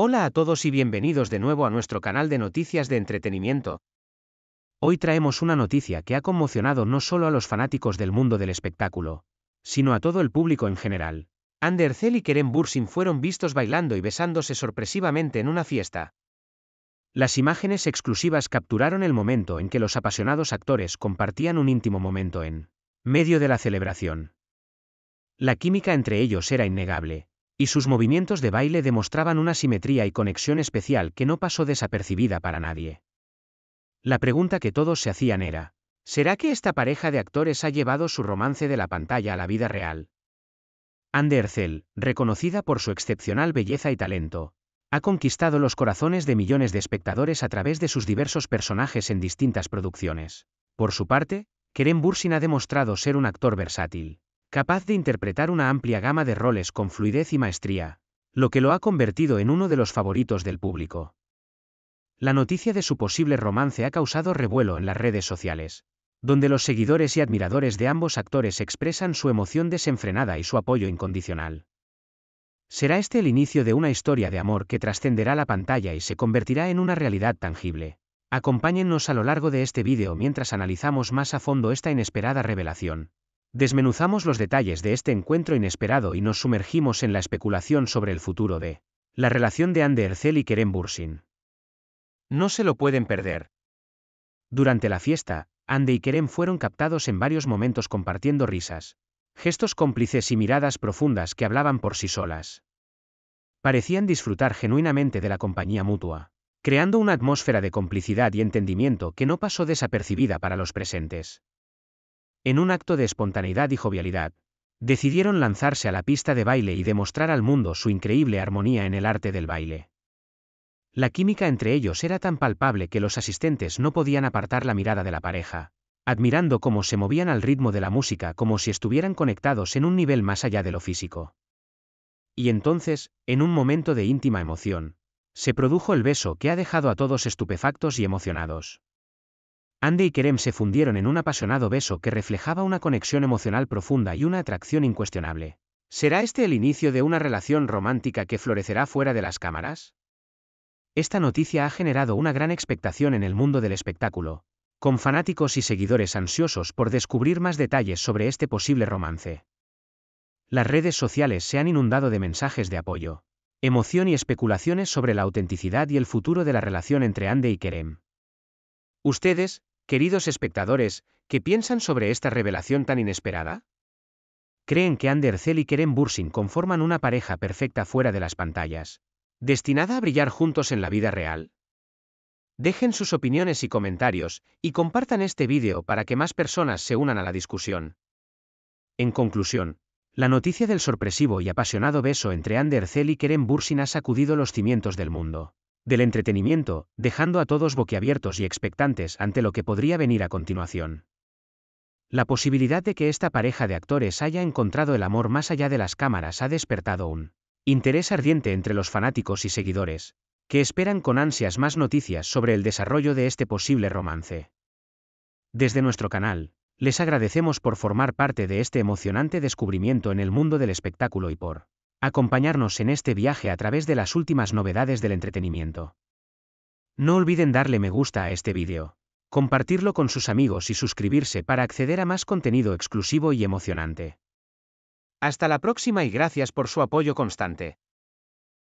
Hola a todos y bienvenidos de nuevo a nuestro canal de noticias de entretenimiento. Hoy traemos una noticia que ha conmocionado no solo a los fanáticos del mundo del espectáculo, sino a todo el público en general. Andercel y Kerem Bursin fueron vistos bailando y besándose sorpresivamente en una fiesta. Las imágenes exclusivas capturaron el momento en que los apasionados actores compartían un íntimo momento en medio de la celebración. La química entre ellos era innegable, y sus movimientos de baile demostraban una simetría y conexión especial que no pasó desapercibida para nadie. La pregunta que todos se hacían era, ¿será que esta pareja de actores ha llevado su romance de la pantalla a la vida real? Anderzel, reconocida por su excepcional belleza y talento, ha conquistado los corazones de millones de espectadores a través de sus diversos personajes en distintas producciones. Por su parte, Keren Bursin ha demostrado ser un actor versátil capaz de interpretar una amplia gama de roles con fluidez y maestría, lo que lo ha convertido en uno de los favoritos del público. La noticia de su posible romance ha causado revuelo en las redes sociales, donde los seguidores y admiradores de ambos actores expresan su emoción desenfrenada y su apoyo incondicional. Será este el inicio de una historia de amor que trascenderá la pantalla y se convertirá en una realidad tangible. Acompáñennos a lo largo de este vídeo mientras analizamos más a fondo esta inesperada revelación, Desmenuzamos los detalles de este encuentro inesperado y nos sumergimos en la especulación sobre el futuro de la relación de Ande y Kerem Bursin. No se lo pueden perder. Durante la fiesta, Ande y Kerem fueron captados en varios momentos compartiendo risas, gestos cómplices y miradas profundas que hablaban por sí solas. Parecían disfrutar genuinamente de la compañía mutua, creando una atmósfera de complicidad y entendimiento que no pasó desapercibida para los presentes en un acto de espontaneidad y jovialidad, decidieron lanzarse a la pista de baile y demostrar al mundo su increíble armonía en el arte del baile. La química entre ellos era tan palpable que los asistentes no podían apartar la mirada de la pareja, admirando cómo se movían al ritmo de la música como si estuvieran conectados en un nivel más allá de lo físico. Y entonces, en un momento de íntima emoción, se produjo el beso que ha dejado a todos estupefactos y emocionados. Ande y Kerem se fundieron en un apasionado beso que reflejaba una conexión emocional profunda y una atracción incuestionable. ¿Será este el inicio de una relación romántica que florecerá fuera de las cámaras? Esta noticia ha generado una gran expectación en el mundo del espectáculo, con fanáticos y seguidores ansiosos por descubrir más detalles sobre este posible romance. Las redes sociales se han inundado de mensajes de apoyo, emoción y especulaciones sobre la autenticidad y el futuro de la relación entre Ande y Kerem. ¿Ustedes, Queridos espectadores, ¿qué piensan sobre esta revelación tan inesperada? ¿Creen que Andercel y Keren Bursin conforman una pareja perfecta fuera de las pantallas, destinada a brillar juntos en la vida real? Dejen sus opiniones y comentarios y compartan este vídeo para que más personas se unan a la discusión. En conclusión, la noticia del sorpresivo y apasionado beso entre Andercel y Keren Bursin ha sacudido los cimientos del mundo del entretenimiento, dejando a todos boquiabiertos y expectantes ante lo que podría venir a continuación. La posibilidad de que esta pareja de actores haya encontrado el amor más allá de las cámaras ha despertado un interés ardiente entre los fanáticos y seguidores, que esperan con ansias más noticias sobre el desarrollo de este posible romance. Desde nuestro canal, les agradecemos por formar parte de este emocionante descubrimiento en el mundo del espectáculo y por acompañarnos en este viaje a través de las últimas novedades del entretenimiento. No olviden darle me gusta a este vídeo, compartirlo con sus amigos y suscribirse para acceder a más contenido exclusivo y emocionante. Hasta la próxima y gracias por su apoyo constante.